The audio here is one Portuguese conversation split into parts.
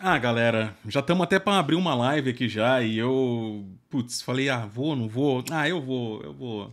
Ah, galera, já estamos até para abrir uma live aqui já e eu, putz, falei, ah, vou, não vou? Ah, eu vou, eu vou.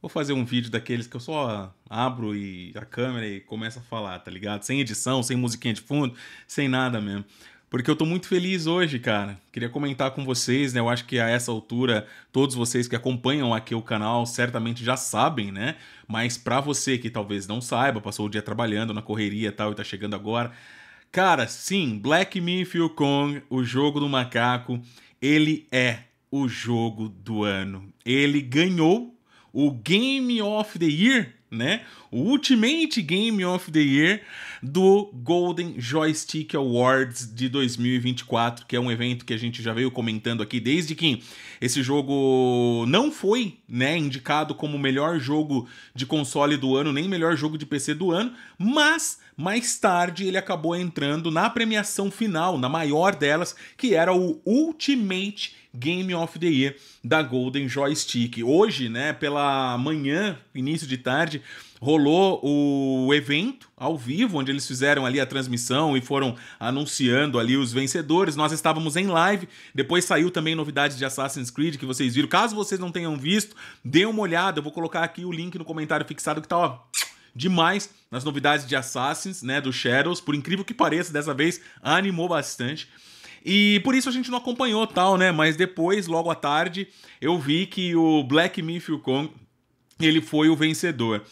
Vou fazer um vídeo daqueles que eu só abro e a câmera e começa a falar, tá ligado? Sem edição, sem musiquinha de fundo, sem nada mesmo. Porque eu tô muito feliz hoje, cara. Queria comentar com vocês, né? Eu acho que a essa altura todos vocês que acompanham aqui o canal certamente já sabem, né? Mas para você que talvez não saiba, passou o dia trabalhando na correria e tal e tá chegando agora, Cara, sim, Black Myth Kong, o jogo do macaco, ele é o jogo do ano. Ele ganhou o Game of the Year né? O Ultimate Game of the Year do Golden Joystick Awards de 2024, que é um evento que a gente já veio comentando aqui desde que esse jogo não foi, né, indicado como melhor jogo de console do ano, nem melhor jogo de PC do ano, mas mais tarde ele acabou entrando na premiação final, na maior delas, que era o Ultimate Game of the Year da Golden Joystick. Hoje, né, pela manhã, início de tarde, rolou o evento ao vivo, onde eles fizeram ali a transmissão e foram anunciando ali os vencedores. Nós estávamos em live, depois saiu também novidades de Assassin's Creed que vocês viram. Caso vocês não tenham visto, dê uma olhada, eu vou colocar aqui o link no comentário fixado que tá, ó, demais nas novidades de Assassins, né, do Shadows. Por incrível que pareça, dessa vez animou bastante. E por isso a gente não acompanhou tal, né? Mas depois, logo à tarde, eu vi que o Black Myth Kong ele foi o vencedor.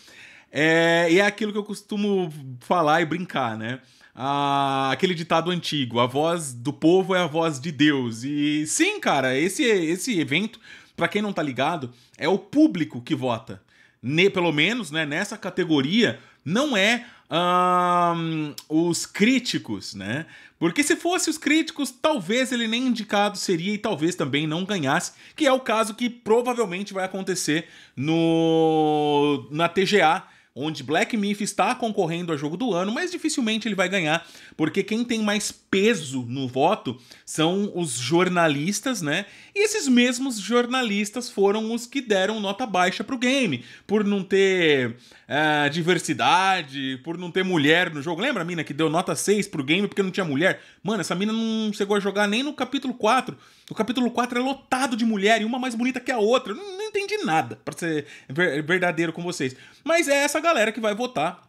É, e é aquilo que eu costumo falar e brincar, né? Ah, aquele ditado antigo, a voz do povo é a voz de Deus. E sim, cara, esse, esse evento, para quem não tá ligado, é o público que vota ne, pelo menos né, nessa categoria, não é um, os críticos, né? Porque se fosse os críticos, talvez ele nem indicado seria e talvez também não ganhasse, que é o caso que provavelmente vai acontecer no na TGA onde Black Myth está concorrendo a jogo do ano, mas dificilmente ele vai ganhar, porque quem tem mais peso no voto são os jornalistas, né? E esses mesmos jornalistas foram os que deram nota baixa pro game, por não ter uh, diversidade, por não ter mulher no jogo. Lembra a mina que deu nota 6 pro game porque não tinha mulher? Mano, essa mina não chegou a jogar nem no capítulo 4. O capítulo 4 é lotado de mulher e uma mais bonita que a outra. Eu não, entendi nada, para ser verdadeiro com vocês. Mas é essa galera que vai votar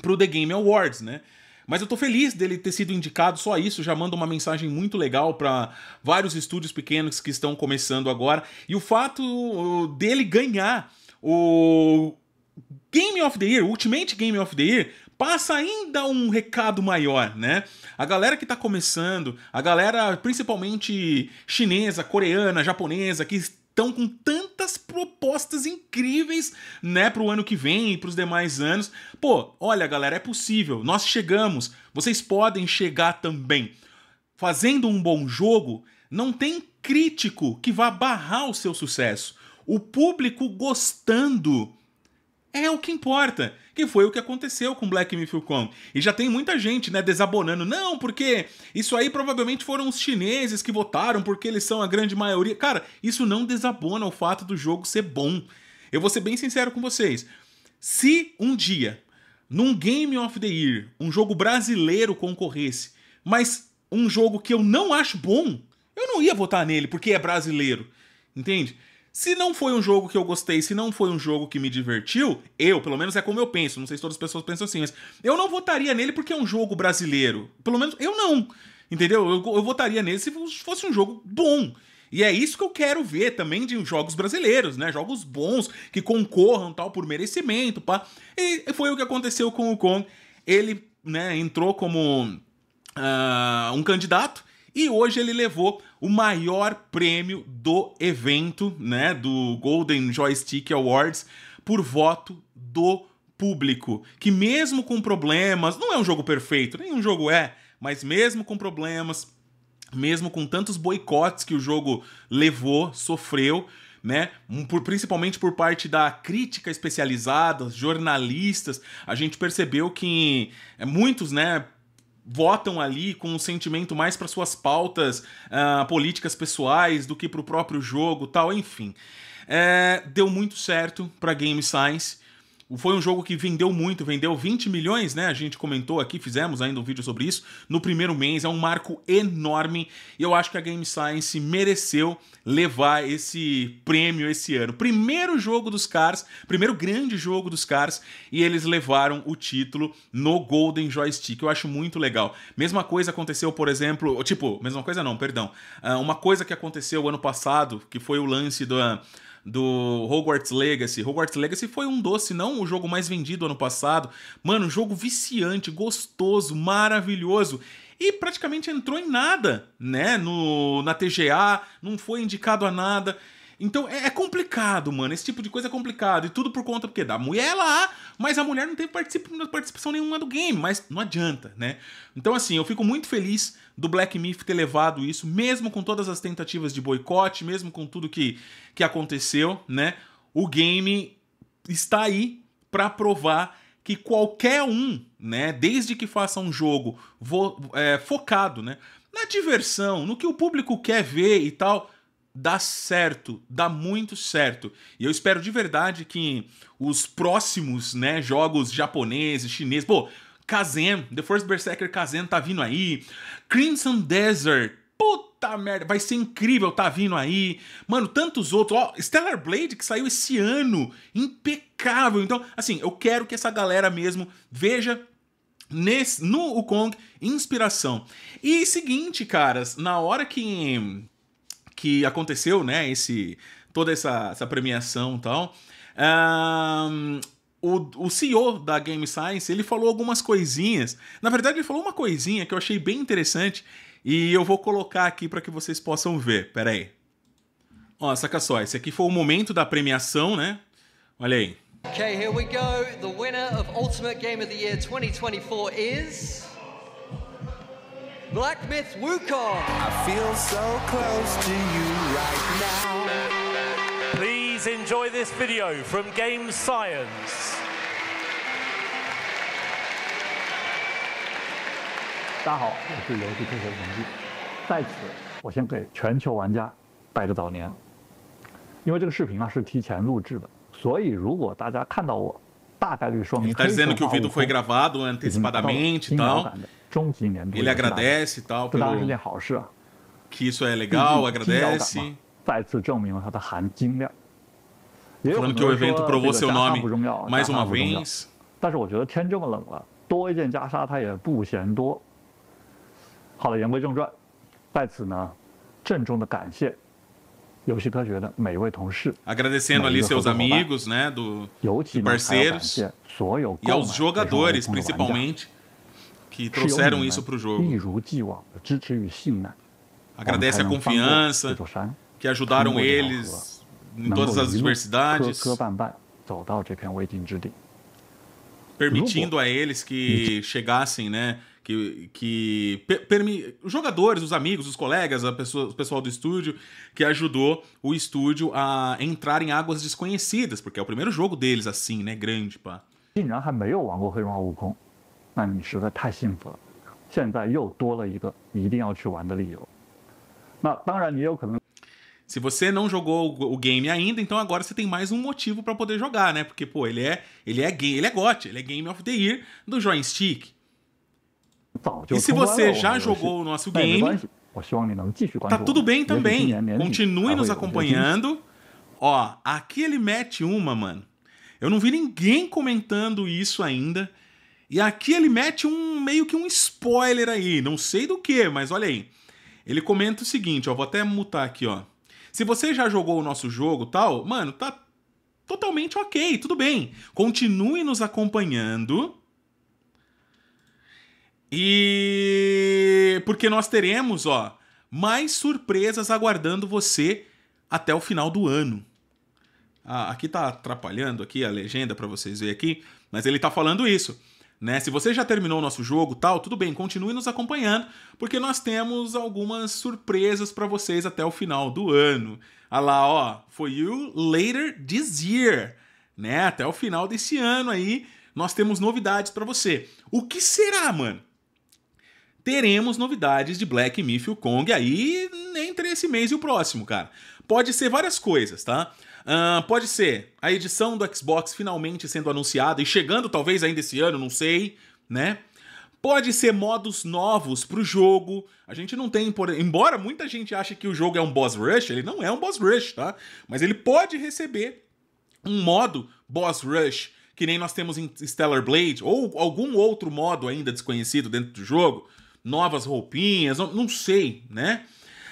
pro The Game Awards, né? Mas eu tô feliz dele ter sido indicado só isso, já manda uma mensagem muito legal para vários estúdios pequenos que estão começando agora. E o fato dele ganhar o Game of the Year, Ultimate Game of the Year, passa ainda um recado maior, né? A galera que está começando, a galera principalmente chinesa, coreana, japonesa, que estão com tantas propostas incríveis, né, para o ano que vem e para os demais anos. Pô, olha, galera, é possível. Nós chegamos. Vocês podem chegar também. Fazendo um bom jogo, não tem crítico que vá barrar o seu sucesso. O público gostando é o que importa. Que foi o que aconteceu com Black Myth Kong. E já tem muita gente, né, desabonando. Não, porque isso aí provavelmente foram os chineses que votaram, porque eles são a grande maioria. Cara, isso não desabona o fato do jogo ser bom. Eu vou ser bem sincero com vocês. Se um dia, num Game of the Year, um jogo brasileiro concorresse, mas um jogo que eu não acho bom, eu não ia votar nele porque é brasileiro. Entende? Se não foi um jogo que eu gostei, se não foi um jogo que me divertiu, eu, pelo menos é como eu penso, não sei se todas as pessoas pensam assim, mas eu não votaria nele porque é um jogo brasileiro. Pelo menos eu não. Entendeu? Eu, eu votaria nele se fosse um jogo bom. E é isso que eu quero ver também de jogos brasileiros, né? Jogos bons, que concorram tal por merecimento, pá. E foi o que aconteceu com o Kong. Ele, né, entrou como uh, um candidato e hoje ele levou o maior prêmio do evento, né, do Golden Joystick Awards, por voto do público, que mesmo com problemas, não é um jogo perfeito, nenhum jogo é, mas mesmo com problemas, mesmo com tantos boicotes que o jogo levou, sofreu, né? Por, principalmente por parte da crítica especializada, jornalistas, a gente percebeu que é muitos, né, votam ali com um sentimento mais para suas pautas uh, políticas pessoais do que para o próprio jogo tal, enfim. É, deu muito certo para Game Science. Foi um jogo que vendeu muito, vendeu 20 milhões, né? A gente comentou aqui, fizemos ainda um vídeo sobre isso. No primeiro mês, é um marco enorme. E eu acho que a Game Science mereceu levar esse prêmio esse ano. Primeiro jogo dos Cars, primeiro grande jogo dos Cars, e eles levaram o título no Golden Joystick. Eu acho muito legal. Mesma coisa aconteceu, por exemplo. Tipo, mesma coisa não, perdão. Ah, uma coisa que aconteceu ano passado, que foi o lance da. Do do Hogwarts Legacy. Hogwarts Legacy foi um doce, não o jogo mais vendido ano passado. Mano, jogo viciante, gostoso, maravilhoso e praticamente entrou em nada, né? No, na TGA, não foi indicado a nada. Então é, é, complicado, mano. Esse tipo de coisa é complicado. E tudo por conta porque da mulher lá, mas a mulher não teve participação nenhuma do game. Mas não adianta, né? Então, assim, eu fico muito feliz do Black Myth ter levado isso, mesmo com todas as tentativas de boicote, mesmo com tudo que, que aconteceu, né? O game está aí para provar que qualquer um, né, desde que faça um jogo vo, é, focado, né, na diversão, no que o público quer ver e tal, dá certo, dá muito certo. E eu espero de verdade que os próximos, né, jogos japoneses, chineses, pô, Kazen, The Force Berserker Kazen tá vindo aí, Crimson Desert, puta merda, vai ser incrível, tá vindo aí. Mano, tantos outros, ó, Stellar Blade que saiu esse ano, impecável. Então, assim, eu quero que essa galera mesmo veja Nesse, no Wukong, inspiração. E seguinte, caras, na hora que que aconteceu, né? Esse, toda essa, essa premiação e tal. Um, o, o CEO da Game Science, ele falou algumas coisinhas. Na verdade, ele falou uma coisinha que eu achei bem interessante e eu vou colocar aqui para que vocês possam ver. Pera aí. Ó, saca só, esse aqui foi o momento da premiação, né? Olha aí. Okay, here we go. The winner of Ultimate Game of the Year 2024 is Black Myth Wukong. I feel so close to you right now. Please enjoy this video from Game Science. Hello, I'm dizendo que o vídeo foi gravado antecipadamente e tal. Ele agradece e tal pelo que isso é legal, agradece. Falando que o evento provou seu nome mais uma vez. 但是我觉得天这么冷了，多一件袈裟它也不嫌多。好了，言归正传，在此呢，郑重的感谢 Agradecendo ali seus amigos, né, do, do parceiros e aos jogadores, principalmente, que trouxeram isso para o jogo. Agradece a confiança que ajudaram eles em todas as adversidades, permitindo a eles que chegassem, né? Que, que os jogadores, os amigos, os colegas, a pessoa, o pessoal do estúdio que ajudou o estúdio a entrar em águas desconhecidas, porque é o primeiro jogo deles assim, né? Grande, pá. 竟然还没有玩过《黑龙江：悟空》，se você não jogou o game ainda, então agora você tem mais um motivo para poder jogar, né? Porque pô, ele é ele é game, ele é GOT, ele é Game of the Year do joystick. E se você já jogou o nosso game, tá tudo bem também. Continue nos acompanhando. Ó, aqui ele mete uma, mano. Eu não vi ninguém comentando isso ainda. E aqui ele mete um meio que um spoiler aí, não sei do que, mas olha aí. Ele comenta o seguinte, ó, vou até mutar aqui, ó. Se você já jogou o nosso jogo, tal, mano, tá totalmente OK, tudo bem. Continue nos acompanhando. E porque nós teremos, ó, mais surpresas aguardando você até o final do ano. Ah, aqui tá atrapalhando aqui a legenda para vocês verem aqui, mas ele tá falando isso. Né? Se você já terminou o nosso jogo, tal, tudo bem, continue nos acompanhando, porque nós temos algumas surpresas para vocês até o final do ano. Ah lá, ó, for you later this year, né? Até o final desse ano aí, nós temos novidades para você. O que será, mano? Teremos novidades de Black Myth Kong aí entre esse mês e o próximo, cara. Pode ser várias coisas, tá? Uh, pode ser a edição do Xbox finalmente sendo anunciada e chegando talvez ainda esse ano, não sei, né? Pode ser modos novos pro jogo. A gente não tem, por... embora muita gente ache que o jogo é um boss rush, ele não é um boss rush, tá? Mas ele pode receber um modo boss rush, que nem nós temos em Stellar Blade ou algum outro modo ainda desconhecido dentro do jogo, novas roupinhas, não, não sei, né?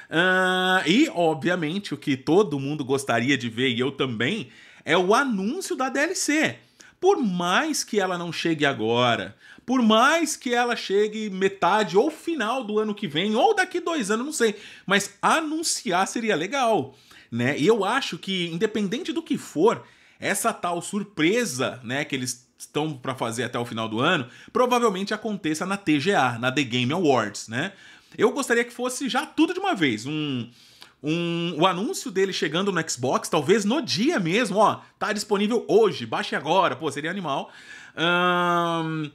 Uh, e, obviamente, o que todo mundo gostaria de ver, e eu também, é o anúncio da DLC. Por mais que ela não chegue agora, por mais que ela chegue metade ou final do ano que vem, ou daqui dois anos, não sei, mas anunciar seria legal, né? E eu acho que, independente do que for, essa tal surpresa, né, que eles estão para fazer até o final do ano, provavelmente aconteça na TGA, na The Game Awards, né? Eu gostaria que fosse já tudo de uma vez. Um, um, o anúncio dele chegando no Xbox, talvez no dia mesmo, ó, tá disponível hoje, baixe agora, pô, seria animal. Um,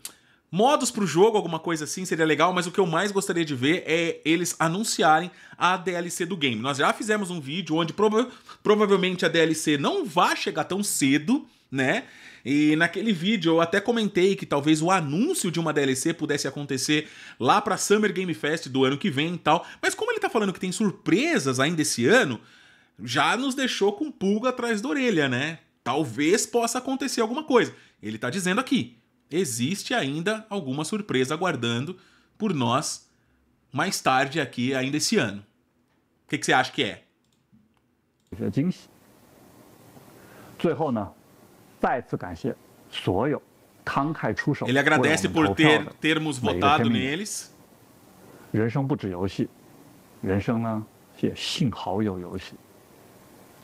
modos pro jogo, alguma coisa assim, seria legal, mas o que eu mais gostaria de ver é eles anunciarem a DLC do game. Nós já fizemos um vídeo onde prova provavelmente a DLC não vai chegar tão cedo, né? E naquele vídeo eu até comentei que talvez o anúncio de uma DLC pudesse acontecer lá para Summer Game Fest do ano que vem e tal. Mas como ele tá falando que tem surpresas ainda esse ano, já nos deixou com pulga atrás da orelha, né? Talvez possa acontecer alguma coisa. Ele tá dizendo aqui: existe ainda alguma surpresa aguardando por nós mais tarde aqui ainda esse ano. O que, que você acha que é? Ele agradece por ter, termos votado neles.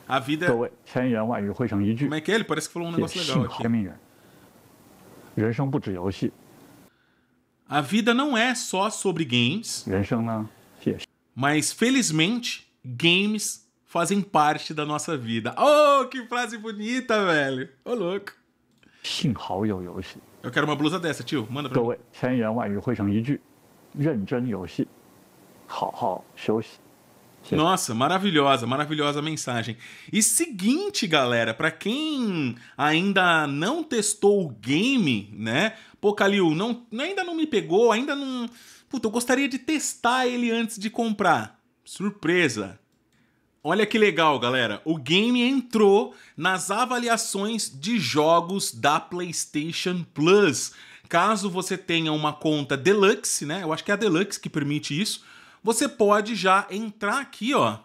A vida. É- Como é que é? Ele parece que falou um negócio legal A vida não é só sobre games. Mas felizmente, games fazem parte da nossa vida. Oh, que frase bonita, velho. Ô, oh, louco. Eu quero uma blusa dessa, tio. Manda pra Nossa, maravilhosa, maravilhosa mensagem. E seguinte, galera, para quem ainda não testou o game, né? Pô, Calil, não, ainda não me pegou, ainda não. Puta, eu gostaria de testar ele antes de comprar. Surpresa! Olha que legal, galera. O game entrou nas avaliações de jogos da PlayStation Plus. Caso você tenha uma conta Deluxe, né? Eu acho que é a Deluxe que permite isso. Você pode já entrar aqui, ó,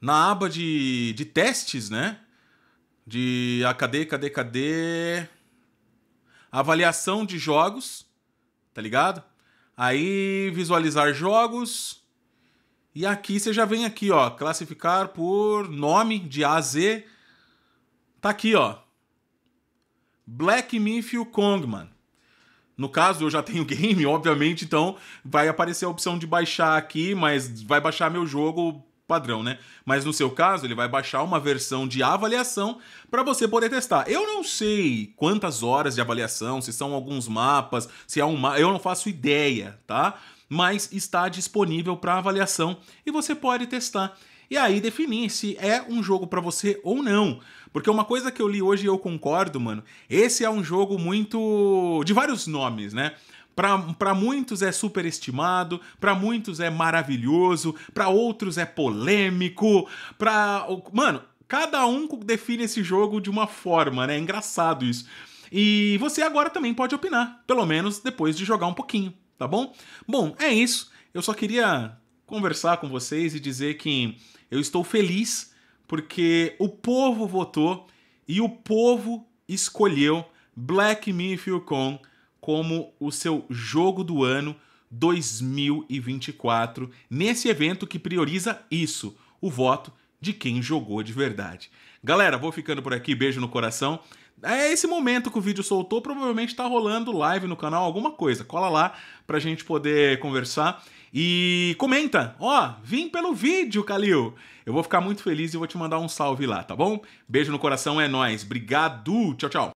na aba de, de testes, né? De. Ah, cadê, cadê, cadê? Avaliação de jogos, tá ligado? Aí visualizar jogos. E aqui você já vem aqui, ó, classificar por nome de A a Z. Tá aqui, ó. Black Myth Kongman. No caso, eu já tenho game, obviamente, então vai aparecer a opção de baixar aqui, mas vai baixar meu jogo padrão, né? Mas no seu caso, ele vai baixar uma versão de avaliação para você poder testar. Eu não sei quantas horas de avaliação, se são alguns mapas, se é um mapa, eu não faço ideia, tá? mas está disponível para avaliação e você pode testar e aí definir se é um jogo para você ou não. Porque uma coisa que eu li hoje e eu concordo, mano, esse é um jogo muito de vários nomes, né? Para muitos é superestimado, para muitos é maravilhoso, para outros é polêmico, para mano, cada um define esse jogo de uma forma, né? É engraçado isso. E você agora também pode opinar, pelo menos depois de jogar um pouquinho tá bom? Bom, é isso. Eu só queria conversar com vocês e dizer que eu estou feliz porque o povo votou e o povo escolheu Black Mythic Con como o seu jogo do ano 2024 nesse evento que prioriza isso, o voto de quem jogou de verdade. Galera, vou ficando por aqui, beijo no coração. É esse momento que o vídeo soltou, provavelmente tá rolando live no canal, alguma coisa. Cola lá pra gente poder conversar. E comenta, ó, oh, vim pelo vídeo, Calil. Eu vou ficar muito feliz e vou te mandar um salve lá, tá bom? Beijo no coração, é nós. Obrigado. Tchau, tchau.